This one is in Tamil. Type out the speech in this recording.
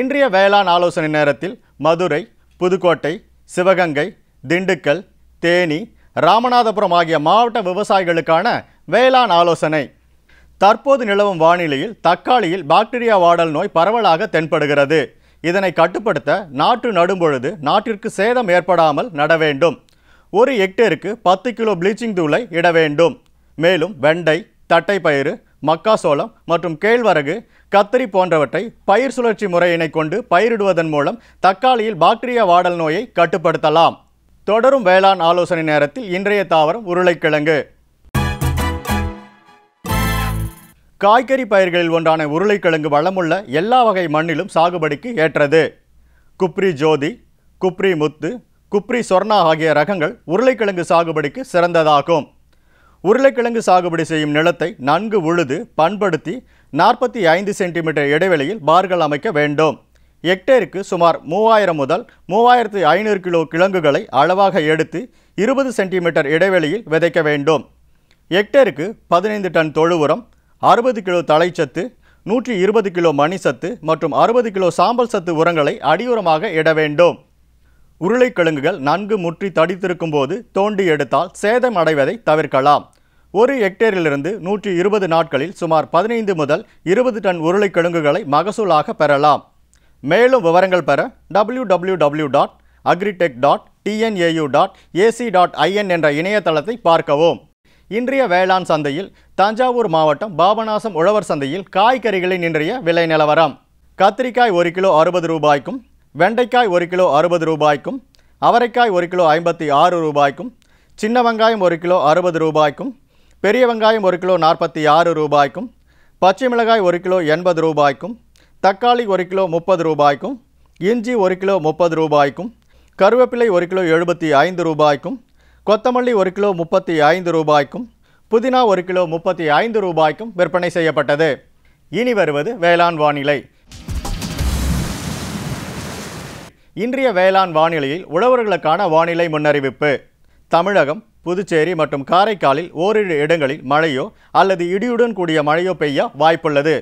இன்றைய வேளாண் ஆலோசனை நேரத்தில் மதுரை புதுக்கோட்டை சிவகங்கை திண்டுக்கல் தேனி ராமநாதபுரம் ஆகிய மாவட்ட விவசாயிகளுக்கான வேளாண் ஆலோசனை தற்போது நிலவும் வானிலையில் தக்காளியில் பாக்டீரியா வாடல் நோய் பரவலாக தென்படுகிறது இதனை கட்டுப்படுத்த நாற்று நடும்பொழுது நாட்டிற்கு சேதம் ஏற்படாமல் நட வேண்டும் ஒரு ஹெக்டேருக்கு பத்து கிலோ ப்ளீச்சிங் தூளை இட வேண்டும் மேலும் வெண்டை தட்டைப்பயிறு மக்காசோளம் மற்றும் கேழ்வரகு கத்திரி போன்றவற்றை பயிர் சுழற்சி முறையினை கொண்டு பயிரிடுவதன் மூலம் தக்காளியில் பாக்டீரியா வாடல் நோயை கட்டுப்படுத்தலாம் தொடரும் வேளாண் ஆலோசனை நேரத்தில் இன்றைய தாவரம் உருளைக்கிழங்கு காய்கறி பயிர்களில் ஒன்றான உருளைக்கிழங்கு வளமுள்ள எல்லா வகை மண்ணிலும் சாகுபடிக்கு ஏற்றது குப்ரி ஜோதி குப்ரி முத்து குப்ரி சொர்ணா ஆகிய ரகங்கள் உருளைக்கிழங்கு சாகுபடிக்கு சிறந்ததாகும் உருளைக்கிழங்கு சாகுபடி செய்யும் நிலத்தை நன்கு உழுது பண்படுத்தி நாற்பத்தி ஐந்து சென்டிமீட்டர் இடைவெளியில் பார்கள் அமைக்க வேண்டும் ஹெக்டேருக்கு சுமார் மூவாயிரம் முதல் மூவாயிரத்து ஐநூறு கிலோ கிழங்குகளை அளவாக எடுத்து இருபது சென்டிமீட்டர் இடைவெளியில் விதைக்க வேண்டும் ஹெக்டேருக்கு பதினைந்து டன் தொழு உரம் அறுபது கிலோ தழைச்சத்து நூற்றி இருபது கிலோ மணிசத்து மற்றும் அறுபது கிலோ சாம்பல் சத்து உரங்களை அடியுரமாக இட வேண்டும் உருளைக்கிழங்குகள் நன்கு முற்றி தடித்திருக்கும் போது தோண்டி எடுத்தால் சேதம் அடைவதை தவிர்க்கலாம் ஒரு ஹெக்டேரிலிருந்து நூற்றி இருபது நாட்களில் சுமார் பதினைந்து முதல் இருபது டன் உருளைக்கிழங்குகளை மகசூலாக பெறலாம் மேலும் விவரங்கள் பெற W W W dot agritech dot TNAU dot AC dot IN என்ற இணையதளத்தை பார்க்கவும் இன்றைய வேளாண் சந்தையில் தஞ்சாவூர் மாவட்டம் பாபநாசம் உழவர் சந்தையில் காய்கறிகளின் இன்றைய விலை நிலவரம் கத்திரிக்காய் ஒரு கிலோ அறுபது ரூபாய்க்கும் வெண்டைக்காய் ஒரு கிலோ அறுபது ரூபாய்க்கும் அவரைக்காய் ஒரு கிலோ ஐம்பத்தி ஆறு ரூபாய்க்கும் சின்ன வெங்காயம் ஒரு கிலோ அறுபது ரூபாய்க்கும் பெரிய வெங்காயம் ஒரு கிலோ நாற்பத்தி ஆறு ரூபாய்க்கும் பச்சை மிளகாய் ஒரு கிலோ எண்பது ரூபாய்க்கும் தக்காளி ஒரு கிலோ முப்பது ரூபாய்க்கும் இஞ்சி ஒரு கிலோ முப்பது ரூபாய்க்கும் கருவேப்பிலை ஒரு கிலோ எழுபத்தி ஐந்து ரூபாய்க்கும் கொத்தமல்லி ஒரு கிலோ முப்பத்தி ஐந்து ரூபாய்க்கும் புதினா ஒரு கிலோ முப்பத்தி ஐந்து ரூபாய்க்கும் விற்பனை செய்யப்பட்டது இனி வருவது வேளாண் வானிலை இன்றைய வேளாண் வானிலையில் உழவர்களுக்கான வானிலை முன்னறிவிப்பு தமிழகம் புதுச்சேரி மற்றும் காரைக்காலில் ஓரிரு இடங்களில் மழையோ அல்லது இடியுடன் கூடிய மழையோ பெய்ய வாய்ப்புள்ளது